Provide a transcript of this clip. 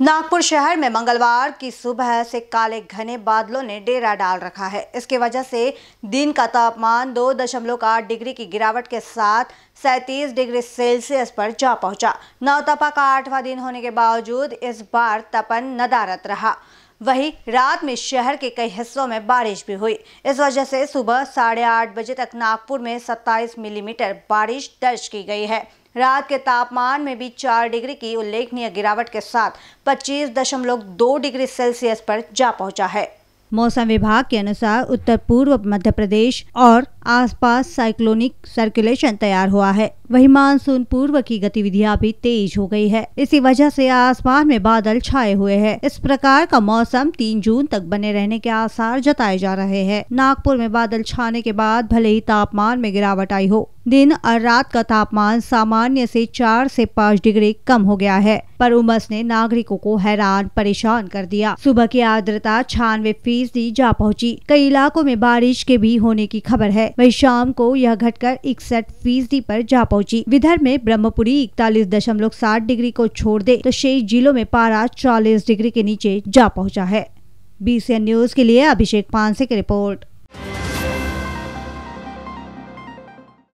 नागपुर शहर में मंगलवार की सुबह से काले घने बादलों ने डेरा डाल रखा है इसके वजह से दिन का तापमान दो दशमलव आठ डिग्री की गिरावट के साथ सैंतीस डिग्री सेल्सियस पर जा पहुंचा नवतपा का आठवां दिन होने के बावजूद इस बार तपन नदारत रहा वहीं रात में शहर के कई हिस्सों में बारिश भी हुई इस वजह से सुबह साढ़े आठ बजे तक नागपुर में 27 मिलीमीटर बारिश दर्ज की गई है रात के तापमान में भी चार डिग्री की उल्लेखनीय गिरावट के साथ पच्चीस दशमलव दो डिग्री सेल्सियस पर जा पहुंचा है मौसम विभाग के अनुसार उत्तर पूर्व मध्य प्रदेश और आसपास साइक्लोनिक सर्कुलेशन तैयार हुआ है वही मानसून पूर्व की गतिविधियां भी तेज हो गई है इसी वजह से आसमान में बादल छाए हुए हैं इस प्रकार का मौसम तीन जून तक बने रहने के आसार जताए जा रहे हैं नागपुर में बादल छाने के बाद भले ही तापमान में गिरावट आई हो दिन और रात का तापमान सामान्य से चार से पाँच डिग्री कम हो गया है पर उमस ने नागरिकों को हैरान परेशान कर दिया सुबह की आर्द्रता छानवे फीसदी जा पहुंची। कई इलाकों में बारिश के भी होने की खबर है वही शाम को यह घटकर इकसठ फीसदी पर जा पहुंची विदर्भ में ब्रह्मपुरी इकतालीस दशमलव सात डिग्री को छोड़ दे तो शेष जिलों में पारा चालीस डिग्री के नीचे जा पहुंचा है बीसीएन न्यूज के लिए अभिषेक पानसे की रिपोर्ट